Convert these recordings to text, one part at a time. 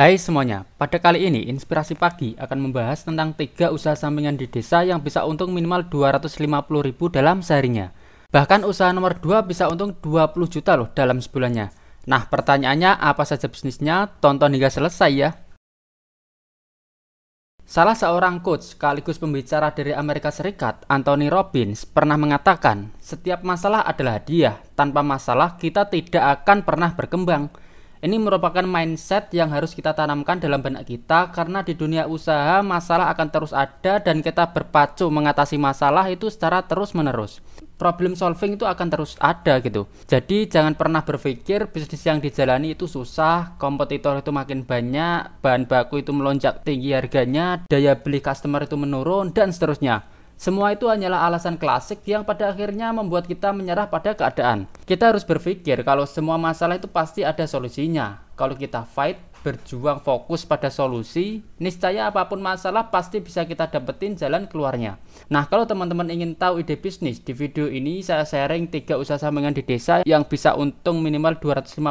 Hai semuanya, pada kali ini Inspirasi Pagi akan membahas tentang tiga usaha sampingan di desa yang bisa untung minimal 250.000 dalam seharinya. Bahkan usaha nomor 2 bisa untung 20 juta loh dalam sebulannya. Nah, pertanyaannya apa saja bisnisnya? Tonton hingga selesai ya. Salah seorang coach sekaligus pembicara dari Amerika Serikat, Anthony Robbins, pernah mengatakan, setiap masalah adalah hadiah, tanpa masalah kita tidak akan pernah berkembang. Ini merupakan mindset yang harus kita tanamkan dalam benak kita karena di dunia usaha masalah akan terus ada dan kita berpacu mengatasi masalah itu secara terus-menerus. Problem solving itu akan terus ada gitu. Jadi jangan pernah berpikir bisnis yang dijalani itu susah, kompetitor itu makin banyak, bahan baku itu melonjak tinggi harganya, daya beli customer itu menurun dan seterusnya. Semua itu hanyalah alasan klasik yang pada akhirnya membuat kita menyerah pada keadaan. Kita harus berpikir kalau semua masalah itu pasti ada solusinya. Kalau kita fight, berjuang fokus pada solusi, niscaya apapun masalah pasti bisa kita dapetin jalan keluarnya. Nah, kalau teman-teman ingin tahu ide bisnis, di video ini saya sharing tiga usaha sampingan di desa yang bisa untung minimal 250.000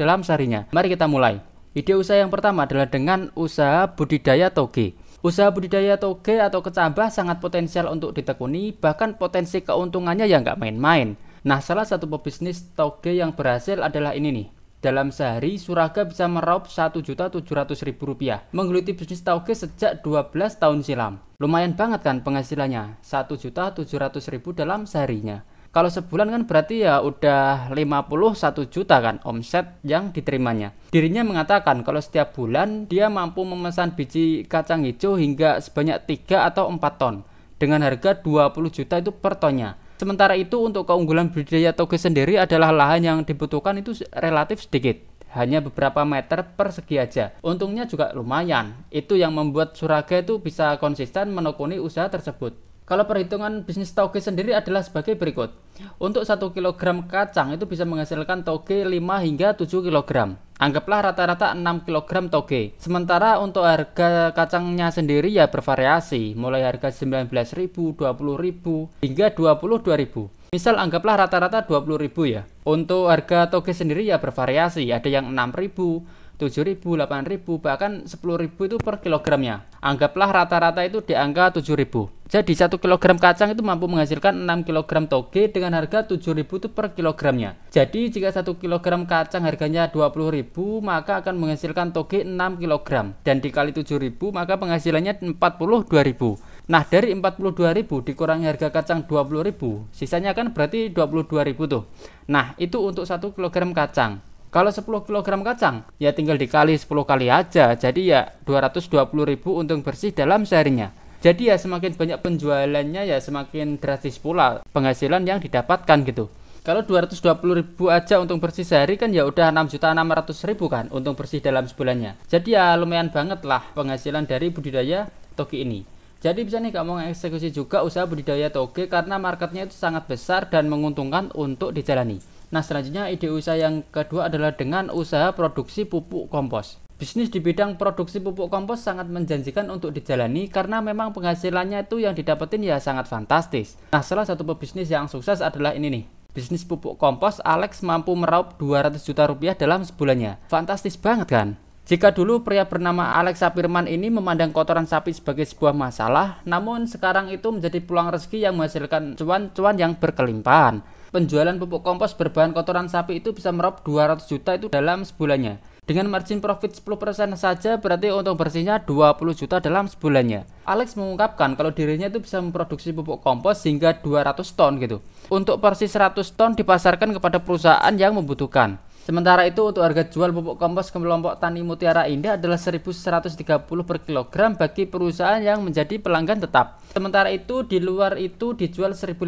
dalam seharinya. Mari kita mulai. Ide usaha yang pertama adalah dengan usaha budidaya toge. Usaha budidaya toge atau kecambah sangat potensial untuk ditekuni, bahkan potensi keuntungannya ya nggak main-main. Nah, salah satu pebisnis toge yang berhasil adalah ini nih. Dalam sehari, Suraga bisa meraup Rp1.700.000 menggeluti bisnis toge sejak 12 tahun silam. Lumayan banget kan penghasilannya, Rp1.700.000 dalam seharinya. Kalau sebulan kan berarti ya udah 51 juta kan omset yang diterimanya. Dirinya mengatakan kalau setiap bulan dia mampu memesan biji kacang hijau hingga sebanyak 3 atau 4 ton dengan harga 20 juta itu per tonnya. Sementara itu untuk keunggulan budidaya toge sendiri adalah lahan yang dibutuhkan itu relatif sedikit hanya beberapa meter persegi aja. Untungnya juga lumayan. Itu yang membuat Surage itu bisa konsisten menekuni usaha tersebut. Kalau perhitungan bisnis toge sendiri adalah sebagai berikut. Untuk 1 kg kacang itu bisa menghasilkan toge 5 hingga 7 kg. Anggaplah rata-rata 6 kg toge. Sementara untuk harga kacangnya sendiri ya bervariasi, mulai harga 19.000, 20.000 hingga 22.000. Misal anggaplah rata-rata 20.000 ya. Untuk harga toge sendiri ya bervariasi, ada yang 6.000, 7.000, 8.000, bahkan 10.000 itu per kilogramnya. Anggaplah rata-rata itu di angka 7.000. Jadi 1 kg kacang itu mampu menghasilkan 6 kg toge dengan harga 7.000 itu per kilogramnya. Jadi jika 1 kg kacang harganya 20.000 maka akan menghasilkan toge 6 kg dan dikali 7.000 maka penghasilannya 42.000. Nah, dari 42.000 dikurangi harga kacang 20.000, sisanya kan berarti 22.000 tuh. Nah, itu untuk 1 kg kacang. Kalau 10 kg kacang, ya tinggal dikali 10 kali aja. Jadi ya 220.000 untung bersih dalam seharinya jadi ya semakin banyak penjualannya ya semakin drastis pula penghasilan yang didapatkan gitu kalau 220 ribu aja untuk bersih sehari kan ya udah 6 juta 600 ribu kan untuk bersih dalam sebulannya jadi ya lumayan banget lah penghasilan dari budidaya toki ini jadi bisa nih kamu mengeksekusi juga usaha budidaya toge karena marketnya itu sangat besar dan menguntungkan untuk dijalani. Nah selanjutnya ide usaha yang kedua adalah dengan usaha produksi pupuk kompos. Bisnis di bidang produksi pupuk kompos sangat menjanjikan untuk dijalani karena memang penghasilannya itu yang didapetin ya sangat fantastis. Nah, salah satu pebisnis yang sukses adalah ini nih. Bisnis pupuk kompos Alex mampu meraup 200 juta rupiah dalam sebulannya. Fantastis banget kan? Jika dulu pria bernama Alex Sapirman ini memandang kotoran sapi sebagai sebuah masalah, namun sekarang itu menjadi peluang rezeki yang menghasilkan cuan-cuan yang berkelimpahan penjualan pupuk kompos berbahan kotoran sapi itu bisa meraup 200 juta itu dalam sebulannya. Dengan margin profit 10% saja berarti untung bersihnya 20 juta dalam sebulannya. Alex mengungkapkan kalau dirinya itu bisa memproduksi pupuk kompos hingga 200 ton gitu. Untuk porsi 100 ton dipasarkan kepada perusahaan yang membutuhkan. Sementara itu untuk harga jual pupuk kompos kelompok tani Mutiara Indah adalah 1.130 per kilogram bagi perusahaan yang menjadi pelanggan tetap. Sementara itu di luar itu dijual 1.500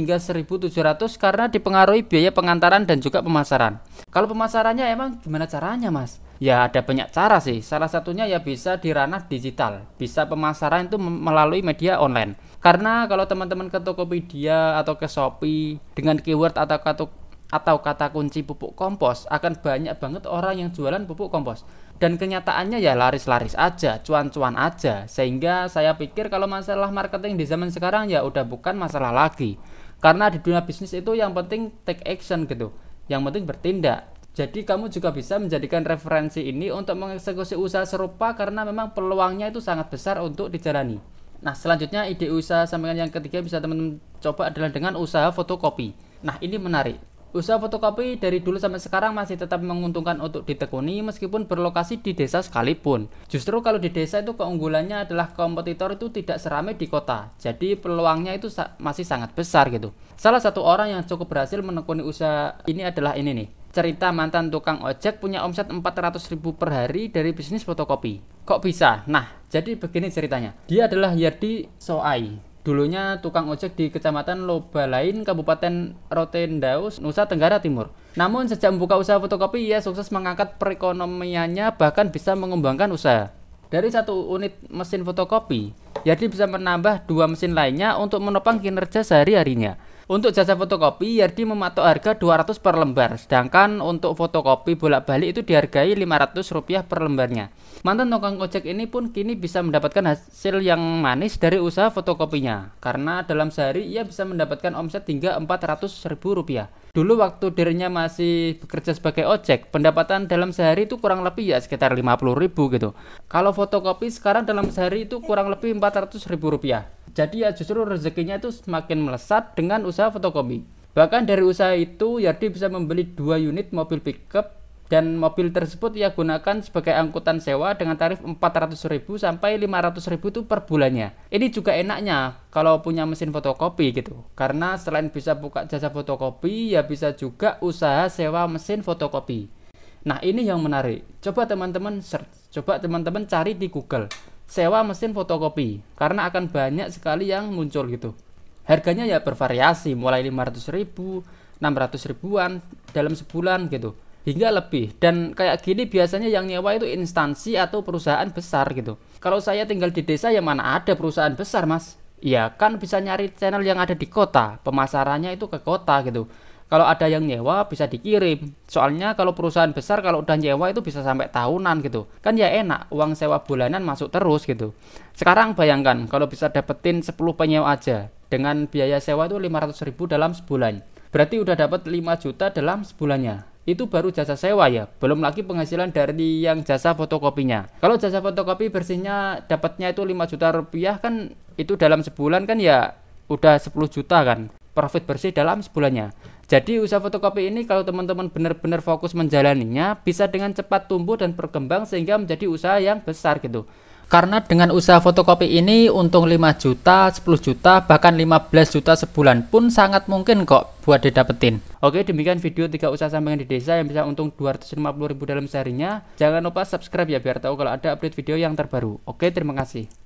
hingga 1.700 karena dipengaruhi biaya pengantaran dan juga pemasaran. Kalau pemasarannya emang gimana caranya mas? Ya ada banyak cara sih. Salah satunya ya bisa di ranah digital. Bisa pemasaran itu melalui media online. Karena kalau teman-teman ke Tokopedia atau ke Shopee dengan keyword atau atau kata kunci pupuk kompos akan banyak banget orang yang jualan pupuk kompos dan kenyataannya ya laris-laris aja, cuan-cuan aja sehingga saya pikir kalau masalah marketing di zaman sekarang ya udah bukan masalah lagi karena di dunia bisnis itu yang penting take action gitu yang penting bertindak jadi kamu juga bisa menjadikan referensi ini untuk mengeksekusi usaha serupa karena memang peluangnya itu sangat besar untuk dijalani nah selanjutnya ide usaha sampingan yang ketiga bisa teman-teman coba adalah dengan usaha fotokopi Nah, ini menarik. Usaha fotokopi dari dulu sampai sekarang masih tetap menguntungkan untuk ditekuni meskipun berlokasi di desa sekalipun. Justru kalau di desa itu keunggulannya adalah kompetitor itu tidak seramai di kota. Jadi peluangnya itu masih sangat besar gitu. Salah satu orang yang cukup berhasil menekuni usaha ini adalah ini nih. Cerita mantan tukang ojek punya omset 400 ribu per hari dari bisnis fotokopi. Kok bisa? Nah, jadi begini ceritanya. Dia adalah Yardi Soai, Dulunya tukang ojek di Kecamatan Lobalain, Kabupaten Rotendaus, Nusa Tenggara Timur. Namun sejak membuka usaha fotokopi, ia sukses mengangkat perekonomiannya bahkan bisa mengembangkan usaha. Dari satu unit mesin fotokopi, Yadi bisa menambah dua mesin lainnya untuk menopang kinerja sehari-harinya. Untuk jasa fotokopi, Yardi mematok harga 200 per lembar, sedangkan untuk fotokopi bolak-balik itu dihargai 500 rupiah per lembarnya. Mantan tukang ojek ini pun kini bisa mendapatkan hasil yang manis dari usaha fotokopinya, karena dalam sehari ia bisa mendapatkan omset hingga 400 ribu rupiah. Dulu waktu dirinya masih bekerja sebagai ojek, pendapatan dalam sehari itu kurang lebih ya sekitar 50 ribu gitu. Kalau fotokopi sekarang dalam sehari itu kurang lebih 400 ribu rupiah. Jadi ya justru rezekinya itu semakin melesat dengan usaha fotokopi. Bahkan dari usaha itu Yardi bisa membeli dua unit mobil pickup dan mobil tersebut ia gunakan sebagai angkutan sewa dengan tarif 400.000 sampai 500.000 itu per bulannya. Ini juga enaknya kalau punya mesin fotokopi gitu. Karena selain bisa buka jasa fotokopi, ya bisa juga usaha sewa mesin fotokopi. Nah, ini yang menarik. Coba teman-teman search, coba teman-teman cari di Google sewa mesin fotokopi karena akan banyak sekali yang muncul gitu. Harganya ya bervariasi mulai 500 ribu, 600 ribuan dalam sebulan gitu hingga lebih dan kayak gini biasanya yang nyewa itu instansi atau perusahaan besar gitu kalau saya tinggal di desa ya mana ada perusahaan besar mas Iya kan bisa nyari channel yang ada di kota pemasarannya itu ke kota gitu kalau ada yang nyewa bisa dikirim soalnya kalau perusahaan besar kalau udah nyewa itu bisa sampai tahunan gitu kan ya enak uang sewa bulanan masuk terus gitu sekarang bayangkan kalau bisa dapetin 10 penyewa aja dengan biaya sewa itu 500 ribu dalam sebulan berarti udah dapat 5 juta dalam sebulannya itu baru jasa sewa ya, belum lagi penghasilan dari yang jasa fotokopinya. Kalau jasa fotokopi bersihnya dapatnya itu 5 juta rupiah kan itu dalam sebulan kan ya udah 10 juta kan profit bersih dalam sebulannya. Jadi usaha fotokopi ini kalau teman-teman benar-benar fokus menjalaninya bisa dengan cepat tumbuh dan berkembang sehingga menjadi usaha yang besar gitu. Karena dengan usaha fotokopi ini untung 5 juta, 10 juta, bahkan 15 juta sebulan pun sangat mungkin kok buat didapetin. Oke, demikian video 3 usaha sampingan di desa yang bisa untung 250 ribu dalam seharinya. Jangan lupa subscribe ya biar tahu kalau ada update video yang terbaru. Oke, terima kasih.